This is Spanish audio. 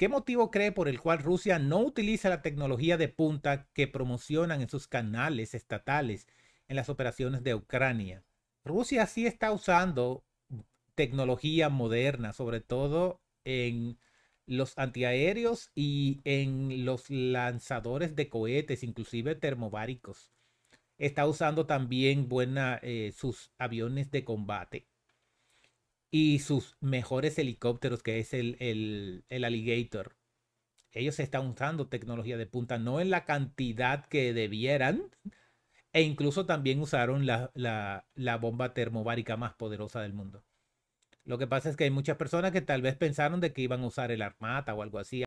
¿Qué motivo cree por el cual Rusia no utiliza la tecnología de punta que promocionan en sus canales estatales en las operaciones de Ucrania? Rusia sí está usando tecnología moderna, sobre todo en los antiaéreos y en los lanzadores de cohetes, inclusive termobáricos. Está usando también buena eh, sus aviones de combate y sus mejores helicópteros, que es el, Alligator. Ellos están usando tecnología de punta, no en la cantidad que debieran, e incluso también usaron la, bomba termobárica más poderosa del mundo. Lo que pasa es que hay muchas personas que tal vez pensaron de que iban a usar el Armata o algo así,